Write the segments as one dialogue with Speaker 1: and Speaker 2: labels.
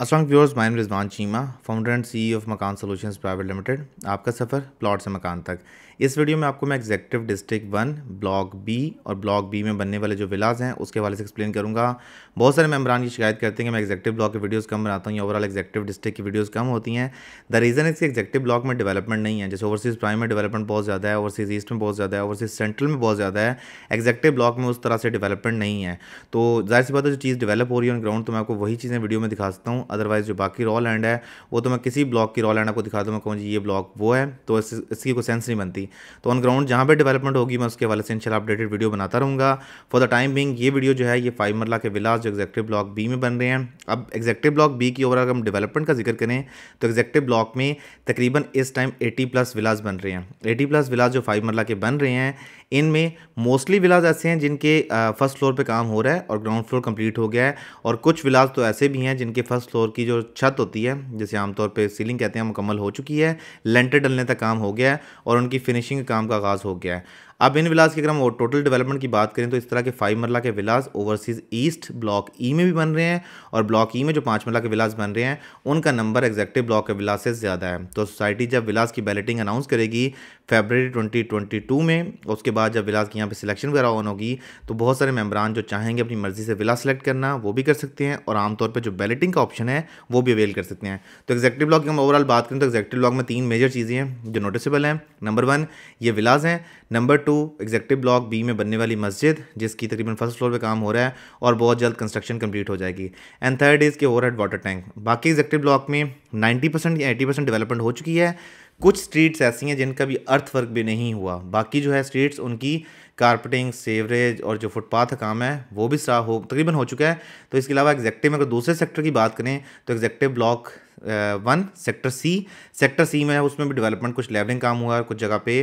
Speaker 1: Aslam viewers माइन Rizwan Cheema founder and CEO of Makan solution private limited आपका सफ़र प्लॉट से मकान तक इस वीडियो में आपको मैं executive district one block B और ब्लॉक बी में बनने वाले जो विलाज हैं उसके वाले से एक्सप्लेन करूँगा बहुत सारे मेम्बरान की शिकायत करते हैं कि मैं एग्जेक्टिव ब्लॉक की वीडियोज़ कम बनाता हूँ या ओवरऑल एग्जेक्टिव डिस्ट्रिक्ट की वीडियोज़ कम होती हैं द रीज़न इसके एग्जेक्टिव ब्लॉक में डेवलपमेंट नहीं है जैसे ओवरसीज़ प्राइम में डेवलपमेंट बहुत ज़्यादा है ओवरसीज़ ईस्ट में बहुत ज़्यादा है ओवरसीज़ सेंट्रल में बहुत ज़्यादा है एग्जेक्टिव ब्लॉक में उस तरह से डेवलपमेंट नहीं है तो जाहिर सी बात है जो चीज़ डेवलप हो रही है ऑन ग्राउंड तो मैं आपको वही चीज़ें वीडियो में दिखा सकता हूँ अदरवाइज़ जो बाकी रॉ लैंड है वो तो मैं किसी ब्लॉक की रॉ लैंड आपको दिखा दूँ मैं कहूँ जी ये ब्लॉक वो है तो इसकी कोई सेंस नहीं बनती थी तो ऑन ग्राउंड जहाँ पर डेवलपमेंट होगी मैं उसके हवाले से इनशाला अपडेटेड वीडियो बनाता रहूँगा फॉर द टाइम बिंग ये वीडियो जो है ये फाइव मरला के विलास जो एग्जेक्टिव ब्लॉक बी में बन रहे हैं अब एग्जेक्टिव ब्लॉक बी की ओवर अगर हम डेवलपमेंट का जिक्र करें तो एग्जेक्टिव ब्लॉक में तकरीबन इस टाइम एटी प्लस विलास बन रहे हैं एटी प्लस विलास जो फाइव मरला के बन रहे हैं इनमें मोस्टली विलाज ऐसे हैं जिनके फर्स्ट फ्लोर पे काम हो रहा है और ग्राउंड फ्लोर कंप्लीट हो गया है और कुछ विलाज तो ऐसे भी हैं जिनके फर्स्ट फ्लोर की जो छत होती है जिसे आमतौर पर सीलिंग कहते हैं मुकम्मल हो चुकी है लेंटर डलने तक काम हो गया है और उनकी फिनिशिंग काम का आगाज़ हो गया है अब इन विलास की अगर हम टोटल डेवलपमेंट की बात करें तो इस तरह के फाइव मरला के villas overseas east block E में भी बन रहे हैं और ब्लॉक ई e में जो पाँच मरला के विलास बन रहे हैं उनका नंबर एग्जैक्टिव ब्लॉक के विलास से ज़्यादा है तो सोसाइटी जब विलास की बैलेटिंग अनाउंस करेगी फेबररी टू में उसके बाद जब विलास की यहाँ पर सिलेक्शन वगैरह ऑन होगी तो बहुत सारे मेम्बरान जो चाहेंगे अपनी मर्ज़ी से विला सेलेक्ट करना वो भी कर सकते हैं और आमतौर पर जो बैलेटिंग का ऑप्शन है वो भी अवेल कर सकते हैं तो एग्जैक्टिव ब्लॉक की हम ओवरऑल बात करें तो एग्जैक्टिव ब्लॉक में तीन मेजर चीज़ें हैं जो नोटिसबल हैं नंबर वन ये विलास हैं number two executive block B में बनने वाली मस्जिद जिसकी तकरीबन फर्स्ट फ्लोर पे काम हो रहा है और बहुत जल्द कंस्ट्रक्शन कंप्लीट हो जाएगी एंड थर्ड इज़ के ओवरहेड वाटर टैंक बाकी एग्जेक्टिव ब्लॉक में 90 परसेंट या 80 परसेंट डेवलपमेंट हो चुकी है कुछ स्ट्रीट्स ऐसी हैं जिनका भी अर्थ वर्क भी नहीं हुआ बाकी जो है स्ट्रीट्स उनकी कारपेटिंग सेवरेज और जो फुटपाथ का काम है वो भी सारा हो तकरीबन हो चुका है तो इसके अलावा एग्जैक्टिव में अगर दूसरे सेक्टर की बात करें तो executive block one sector C sector C में उसमें भी डेवलपमेंट कुछ लेवलिंग काम हुआ है कुछ जगह पे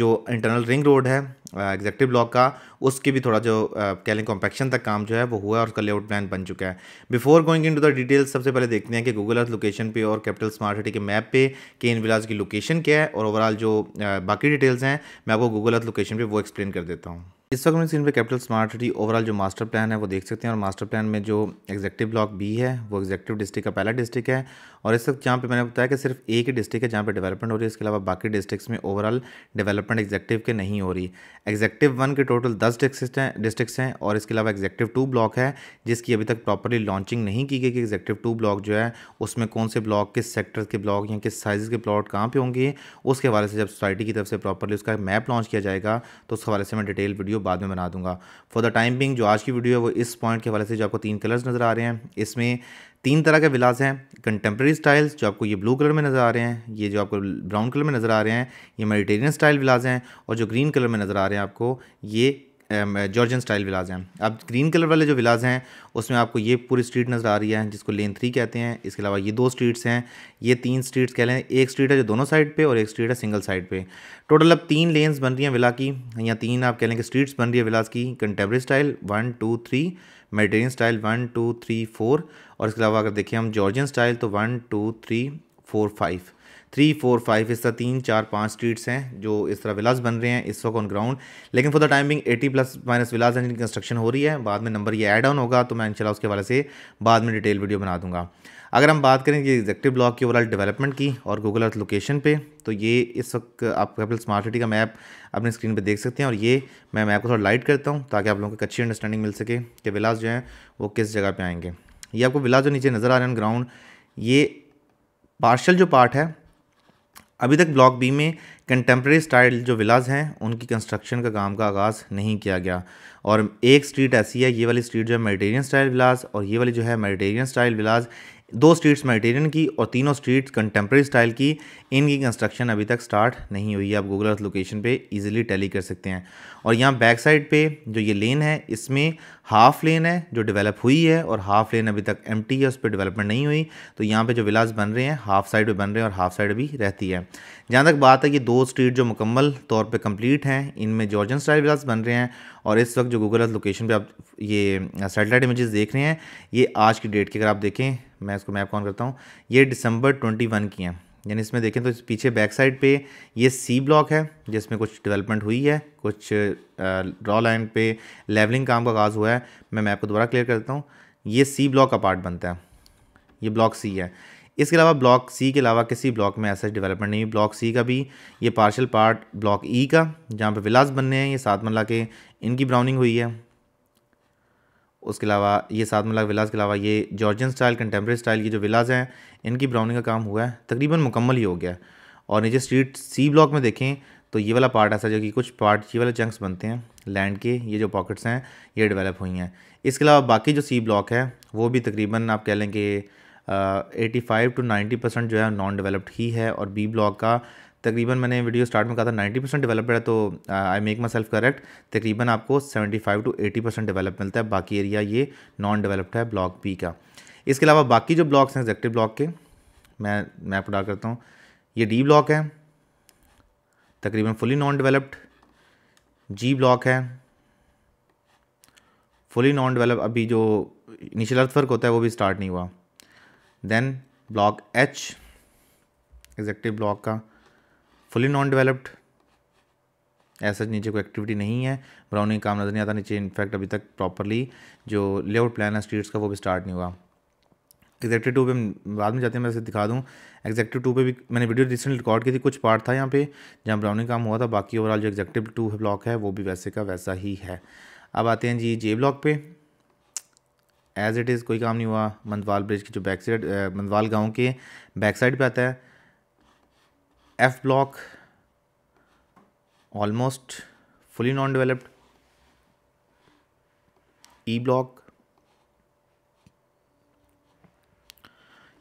Speaker 1: जो इंटरनल रिंग रोड है एग्जैक्टिव uh, ब्लॉक का उसके भी थोड़ा जो uh, कह लें कॉम्पैक्शन तक काम जो है वो हुआ है और उसका लेआउट प्लान बन चुका है before going into the details सबसे पहले देखते हैं कि गूगल अर्थ लोकेशन पे और कैपिटल स्मार्ट सिटी के मैप पे इन विलाज की लोकेशन क्या है और ओवरऑल जो uh, बाकी डिटेल्स हैं मैं आपको गूगल अर्थ लोकेशन पर वो एक्सप्लेन कर देता हूँ Donc इस वक्त हम स्क्रीन पे कैपिटल स्मार्ट सिटी ओवरऑल जो मास्टर प्लान है वो देख सकते हैं और मास्टर प्लान में जो एग्जेक्टिव ब्लॉक बी है वो एग्जेक्टिव डिस्ट्रिक्ट का पहला डिस्ट्रिक्ट है और इस वक्त जहाँ पे मैंने बताया कि सिर्फ एक ही डिस्ट्रिक्ट है जहाँ पे डेवलपमेंट हो रही है इसके अलावा बाकी डिस्ट्रिक्स में ओवरऑल डेवलपमेंट एग्जेक्टिव के नहीं हो रही एग्जेक्टिव वन के टोटल दस डिस्ट्रिक्स हैं और इसके अलावा एग्जेक्टिव टू ब्लॉक है जिसकी अभी तक प्रॉपरली लॉन्चिंग नहीं की गई कि एग्जेक्टिव टू ब्लॉक जो है उसमें कौन से ब्लॉक किस सेक्टर के ब्लॉक या किस साइज के प्लॉट कहाँ पर होंगे उसके हवाले से जब सोसाइटी की तरफ से प्रॉपरली उसका मैप लॉन्च किया जाएगा तो उस हवाले से मैं डिटेल वीडियो वीडियो बाद में बना दूंगा फॉर द टाइम बिंग जो आज की वीडियो है वो इस पॉइंट के हवाले से जो आपको तीन कलर्स नज़र आ रहे हैं इसमें तीन तरह के विलास हैं कंटेम्प्रेरी स्टाइल्स जो आपको ये ब्लू कलर में नज़र आ रहे हैं ये जो आपको ब्राउन कलर में नज़र आ रहे हैं ये मेडिटेरियन स्टाइल विलास हैं और जो ग्रीन कलर में नज़र आ रहे हैं आपको ये जॉर्जियन स्टाइल विलाज हैं अब ग्रीन कलर वाले जो विलाज हैं उसमें आपको ये पूरी स्ट्रीट नज़र आ रही है जिसको लेन थ्री कहते हैं इसके अलावा ये दो स्ट्रीट्स हैं ये तीन स्ट्रीट्स कह लें एक स्ट्रीट है जो दोनों साइड पे और एक स्ट्रीट है सिंगल साइड पे टोटल अब तीन लेन्स बन रही हैं विला की या तीन आप कह लें कि स्ट्रीट्स बन रही है विलाज की contemporary style one two three Mediterranean style one two three four और इसके अलावा अगर देखें हम जॉर्जियन स्टाइल तो one two three four five three four five इस तरह तीन चार पाँच स्ट्रीट्स हैं जो इस तरह विलास बन रहे हैं इस वक्त ऑन ग्राउंड लेकिन for the timing eighty plus minus villas हैं जिनकी कंस्ट्रक्शन हो रही है बाद में नंबर ये एड ऑन होगा तो मैं इनशाला उसके वाले से बाद में डिटेल वीडियो बना दूंगा अगर हम बात करें कि एग्जेक्टिव ब्लॉक की ओवरऑल डेवलपमेंट की और गूगल अर्थ लोकेशन पे तो ये इस वक्त आप कैपिटल स्मार्ट सिटी का मैप अपने स्क्रीन पे देख सकते हैं और ये मैं मैप को थोड़ा लाइट करता हूँ ताकि आप लोगों को अच्छी अंडरस्टैंडिंग मिल सके कि विलास जो हैं वो किस जगह पर आएंगे ये आपको विलास जो नीचे नज़र आ रहे हैं ग्राउंड ये पार्शल जो पार्ट है अभी तक ब्लॉक बी में कंटेम्प्रेरी स्टाइल जो विलाज हैं उनकी कंस्ट्रक्शन का काम का आगाज़ नहीं किया गया और एक स्ट्रीट ऐसी है ये वाली स्ट्रीट जो है मेडिटेरियन स्टाइल विलाज और ये वाली जो है मेडिटेरियन स्टाइल विलाज दो स्ट्रीट्स मेडिटेरियन की और तीनों स्ट्रीट्स कंटेम्प्रेरी स्टाइल की इनकी कंस्ट्रक्शन अभी तक स्टार्ट नहीं हुई है आप गूगल अर्थ लोकेशन पे इजीली टैली कर सकते हैं और यहाँ बैक साइड पे जो ये लेन है इसमें हाफ़ लेन है जो डेवलप हुई है और हाफ़ लेन अभी तक एम है उस पर डेवलपमेंट नहीं हुई तो यहाँ पे जो विलास बन रहे हैं हाफ़ साइड पे बन रहे हैं और हाफ़ साइड भी रहती है जहाँ तक बात है कि दो स्ट्रीट जो मुकम्मल तौर पे कंप्लीट हैं इनमें जॉर्जन स्टाइल विलास बन रहे हैं और इस वक्त जो गूगल अर्थ लोकेशन पर आप ये सेटेलाइट इमेजेस देख रहे हैं ये आज की डेट की अगर आप देखें मैं इसको मैप कॉन करता हूँ ये दिसंबर ट्वेंटी की हैं यानी इसमें देखें तो पीछे बैक साइड पे ये सी ब्लॉक है जिसमें कुछ डेवलपमेंट हुई है कुछ रॉ लाइन पे लेवलिंग काम का आगाज़ हुआ है मैं मैप को दोबारा क्लियर करता हूँ ये सी ब्लॉक का पार्ट बनता है ये ब्लॉक सी है इसके अलावा ब्लॉक सी के अलावा किसी ब्लॉक में ऐसा डेवलपमेंट नहीं ब्लॉक सी का भी ये partial part block E e का जहाँ पर विलास बनने हैं ये सात मल्ला के इनकी ब्राउनिंग हुई है उसके अलावा ये सात मलाक विलाज के अलावा ये जॉर्जियन स्टाइल कंटेम्प्रेरी स्टाइल की जो विलाज हैं इनकी ब्राउनिंग का काम हुआ है तकरीबन मुकम्मल ही हो गया और नीचे स्ट्रीट सी ब्लॉक में देखें तो ये वाला पार्ट ऐसा जो कि कुछ पार्ट ये वाले चंक्स बनते हैं लैंड के ये जो पॉकेट्स हैं ये डेवलप हुई हैं इसके अलावा बाकी जो सी ब्लॉक है वो भी तकरीबन आप कह लें कि eighty five two ninety percent जो है नॉन डेवलप्ड ही है और बी ब्लॉक का तकरीबन मैंने वीडियो स्टार्ट में कहा था 90 परसेंट डेवलप्ड है तो I make myself correct तकरीबन आपको 75 टू 80 परसेंट डेवलप मिलता है बाकी एरिया ये नॉन डेवलप्ड है ब्लॉक बी का इसके अलावा बाकी जो ब्लॉक्स हैं एग्जेक्टिव ब्लॉक के मैं मैं आपको करता हूँ ये डी ब्लॉक है तकरीबन fully non developed G block है फुली नॉन डेवलप अभी जो इनिशियल अर्थवर्क होता है वो भी स्टार्ट नहीं हुआ then block H executive block का फुली नॉन डेवलप्ड ऐसा नीचे कोई एक्टिविटी नहीं है ब्राउनिंग काम नज़र नहीं आता नीचे इनफैक्ट अभी तक प्रॉपरली जो लेआउट प्लान है स्ट्रीट्स का वो भी स्टार्ट नहीं हुआ एग्जैक्टिव टू पे बाद में जाते हैं मैं इसे दिखा दूँ एग्जैक्टिव टू पे भी मैंने वीडियो रिसेंटली रिकॉर्ड की थी कुछ पार्ट था यहाँ पे जहाँ ब्राउनिंग काम हुआ था बाकी ओवरऑल जो एग्जैक्टिव टू ब्लॉक है वो भी वैसे का वैसा ही है अब आते हैं जी जे ब्लॉक पे एज इट इज़ कोई काम नहीं हुआ मंदवाल ब्रिज की जो बैक साइड मंदवाल गाँव के बैक साइड पर आता है F block almost fully non developed E block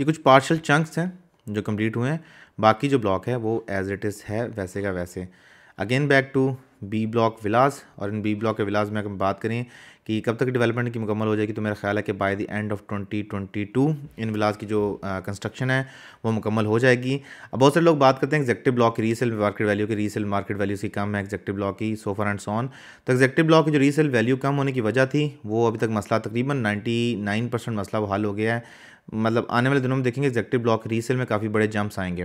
Speaker 1: ये कुछ पार्शल चंक्स हैं जो कंप्लीट हुए हैं बाकी जो ब्लॉक है वो एज इट इज़ है वैसे का वैसे again back to B block villas और इन बी ब्लॉक के विलास में अगर बात करें कि कब तक डेवलपमेंट की मुकम्मल हो जाएगी तो मेरा ख्याल है कि बाय द एंड ऑफ 2022 इन विलास की जो कंस्ट्रक्शन है वो मुकम्मल हो जाएगी अब बहुत सारे लोग बात करते हैं एग्जेक्टिव ब्लॉक की रीसेल मार्केट वैल्यू की रीसेल मार्केट वैल्यू से कम है एग्जेक्टिव ब्लॉक की सोफर एंड सोन तो एग्जेक्टिव ब्लॉक की जो रीसेल वैल्यू कम होने की वजह थी वो अभी तक मसला तकरीबन नाइन्टी मसला वो हल हो गया है मतलब आने वाले दिनों में देखेंगे एग्जेक्टिव ब्लॉक रीसेल में काफ़ी बड़े जंप्स आएंगे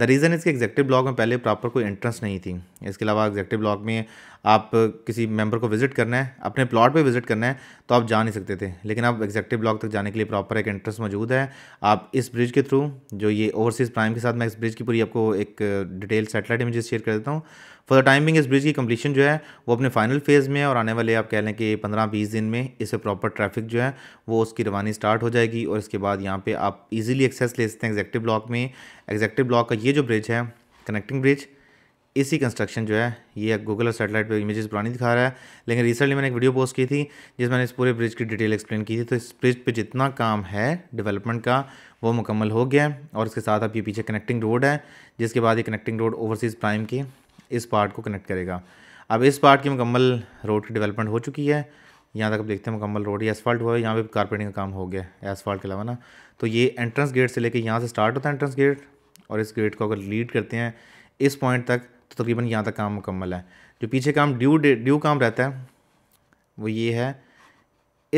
Speaker 1: द रीज़न इसके एग्जेक्टिव ब्लॉक में पहले प्रॉपर कोई एंट्रेंस नहीं थी इसके अलावा एग्जेक्टिव ब्लॉक में आप किसी मेंबर को विज़िट करना है अपने प्लॉट पे विज़िट करना है तो आप जा नहीं सकते थे लेकिन आप एग्जेक्टिव ब्लॉक तक जाने के लिए प्रॉपर एक एंट्रेंस मौजूद है आप इस ब्रिज के थ्रू जो ये ओवरसीज़ प्राइम के साथ मैं इस ब्रिज की पूरी आपको एक डिटेल सेटेलाइट इमेजेस शेयर कर देता हूँ फॉर द टाइमिंग इस ब्रिज की कंप्लीशन जो है वो अपने फाइनल फेज़ में और आने वाले आप कह लें कि पंद्रह बीस दिन में इसे प्रॉपर ट्रैफिक जो है वो उसकी रवानी स्टार्ट हो जाएगी और इसके बाद यहाँ पर आप ईजिली एक्सेस ले सकते हैं एग्जेक्टिव ब्लॉक में एग्जेक्टिव ब्लॉक का ये जो ब्रिज है कनेक्टिंग ब्रिज इसी कंस्ट्रक्शन जो है ये गूगल और सेटेलाइट पे इमेजेस पुरानी दिखा रहा है लेकिन रिसेंटली मैंने एक वीडियो पोस्ट की थी जिसमें मैंने इस पूरे ब्रिज की डिटेल एक्सप्लेन की थी तो इस ब्रिज पे जितना काम है डेवलपमेंट का वो मुकम्मल हो गया है और इसके साथ अब ये पीछे कनेक्टिंग रोड है जिसके बाद ये कनेक्टिंग रोड ओवरसीज़ प्राइम की इस पार्ट को कनेक्ट करेगा अब इस पार्ट की मुकम्मल रोड की डेवलपमेंट हो चुकी है यहाँ तक आप देखते हैं मुकम्मल रोड ये एसफाल्ट हुआ है यहाँ पे कारपेटिंग का काम हो गया एसफाल्ट के अलावा ना तो ये एंट्रेंस गेट से लेके यहाँ से स्टार्ट होता है एंट्रेंस गेट और इस गेट को अगर लीड करते हैं इस पॉइंट तक तो तकरीबन यहाँ तक काम मुकम्मल है जो पीछे काम ड्यू ड्यू काम रहता है वो ये है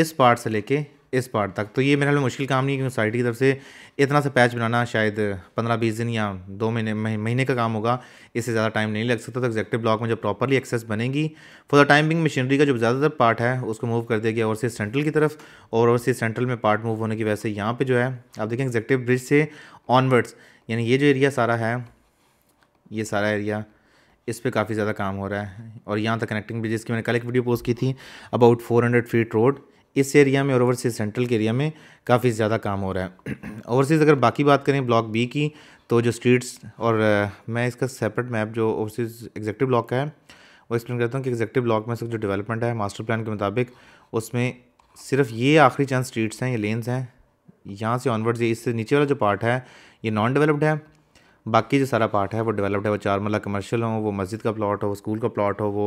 Speaker 1: इस पार्ट से लेके इस पार्ट तक तो ये मेरे में मुश्किल काम नहीं है क्योंकि सोसाइटी की तरफ से इतना सा पैच बनाना शायद पंद्रह बीस दिन या दो महीने महीने का काम होगा इससे ज़्यादा टाइम नहीं लग सकता तो एक्जेक्टिव ब्लॉक में जब प्रॉपरली एक्सेस बनेगी for the time being machinery का जो ज़्यादातर पार्ट है उसको मूव कर दिया गया से सेंट्रल की तरफ और से सेंट्रल में पार्ट मूव होने की वजह से यहाँ पर जो है आप देखें एग्जेक्टिव ब्रिज से ऑनवर्ड्स यानी ये जो एरिया सारा है ये सारा एरिया इस पर काफ़ी ज़्यादा काम हो रहा है और यहाँ तक कनेक्टिंग ब्रिजेस की मैंने कल एक वीडियो पोस्ट की थी about four hundred feet road इस एरिया में और ओवरसीज सेंट्रल के एरिया में काफ़ी ज़्यादा काम हो रहा है ओवरसीज़ अगर बाकी बात करें ब्लॉक बी की तो जो स्ट्रीट्स और मैं इसका सेपरेट मैप जो ओवरसीज़ एग्जेक्टिव ब्लॉक का है वो एक्सप्लेन करता हूँ कि एग्जेक्टिव ब्लॉक में सब जो डेवलपमेंट है मास्टर प्लान के मुताबिक उसमें सिर्फ ये आखिरी चंद स्ट्रीट्स हैं ये लेन्स हैं यहाँ से ऑनवर्ड ये इससे नीचे वाला जो पार्ट है ये नॉन डेवलप्ड है बाकी जो सारा पार्ट है वो डेवलप्ड है वो चार मल्ला कमर्शियल हो वो मस्जिद का प्लाट हो स्कूल का प्लाट हो वो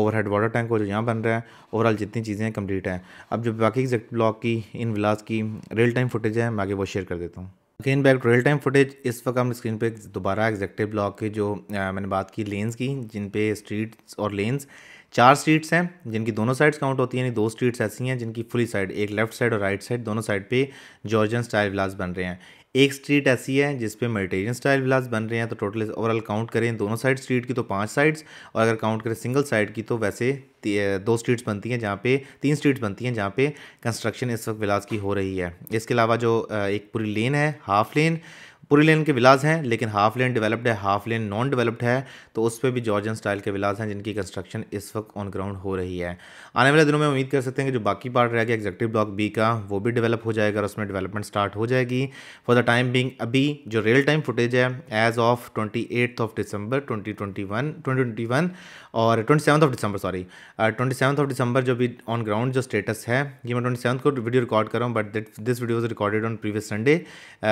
Speaker 1: ओवरहेड वाटर टैंक हो जो यहाँ बन रहा है ओवरऑल जितनी चीज़ें हैं कम्प्लीट हैं अब जो बाकी एग्जैक्ट ब्लॉक की इन विलास की रियल टाइम फुटेज है मैं आगे वो शेयर कर देता हूँ again back real time footage इस वक्त हम स्क्रीन पे दोबारा एग्जैक्टिव ब्लॉक के जो मैंने बात की लेन्स की जिन पे स्ट्रीट्स और लेन्स चार स्ट्रीट्स हैं जिनकी दोनों साइड्स काउंट होती हैं यानी दो स्ट्रीट्स ऐसी हैं जिनकी फुली साइड एक लेफ्ट साइड और राइट साइड दोनों साइड पे जॉर्जन स्टाइल विलास बन रहे हैं एक स्ट्रीट ऐसी है जिस पे मेडिटेरियन स्टाइल विलास बन रहे हैं तो टोटल ओवरऑल काउंट करें दोनों साइड स्ट्रीट की तो पांच साइड्स और अगर काउंट करें सिंगल साइड की तो वैसे दो स्ट्रीट्स बनती हैं जहाँ पे तीन स्ट्रीट्स बनती हैं जहाँ पे कंस्ट्रक्शन इस वक्त विलास की हो रही है इसके अलावा जो एक पूरी लेन है हाफ लेन पूरी लेन के विलाज हैं लेकिन हाफ लेन डेवलप्ड है हाफ लेन नॉन डेवलप्ड है तो उस पर भी जॉर्जन स्टाइल के विलाज हैं जिनकी कंस्ट्रक्शन इस वक्त ऑन ग्राउंड हो रही है आने वाले दिनों में उम्मीद कर सकते हैं कि जो बाकी पार्ट रह गया एग्जेक्टिव ब्लॉक बी का वो भी डेवलप हो जाएगा और उसमें डेवलपमेंट स्टार्ट हो जाएगी फॉर द टाइम बिंग अभी जो रियल टाइम फुटेज है as of twenty eighth of December twenty twenty one twenty twenty one और twenty seventh of December sorry twenty seventh of December जो भी ऑन ग्राउंड जो status है ये मैं ट्वेंटी सेवन्थ को वीडियो रिकॉर्ड कर रहा हूँ but this video is recorded on previous Sunday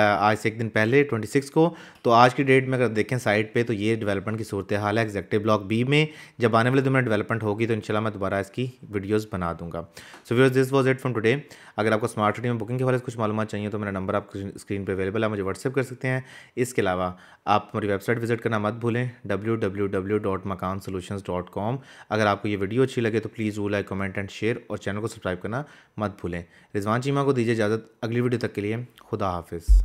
Speaker 1: आज से एक दिन पहले ट्वेंटी सिक्स को तो आज की डेट में अगर देखें साइट पे तो ये डेवलपमेंट की सूरत हाल है एग्जेक्टिव ब्लॉक बी में जब आने वाले दिन में डेवलपमेंट होगी तो इनशाला मैं दोबारा इसकी वीडियोज़ बना दूंगा so videos this was it from today अगर आपको स्मार्ट सिटी में बुकिंग के हवाले से कुछ मालूम चाहिए तो मेरा नंबर आपको स्क्रीन पर अवेलेबल है मुझे व्हाट्सअप कर सकते हैं इसके अलावा आप हमारी वेबसाइट विजिट करना मत भूलें W W W dot Makaan dot com अगर आपको ये वीडियो अच्छी लगे तो प्लीज़ वो लाइक कमेंट एंड शेयर और चैनल को सब्सक्राइब करना मत भूलें रिजवान चीमा को दीजिए इजाज़त अगली वीडियो तक के लिए खुदा हाफिज़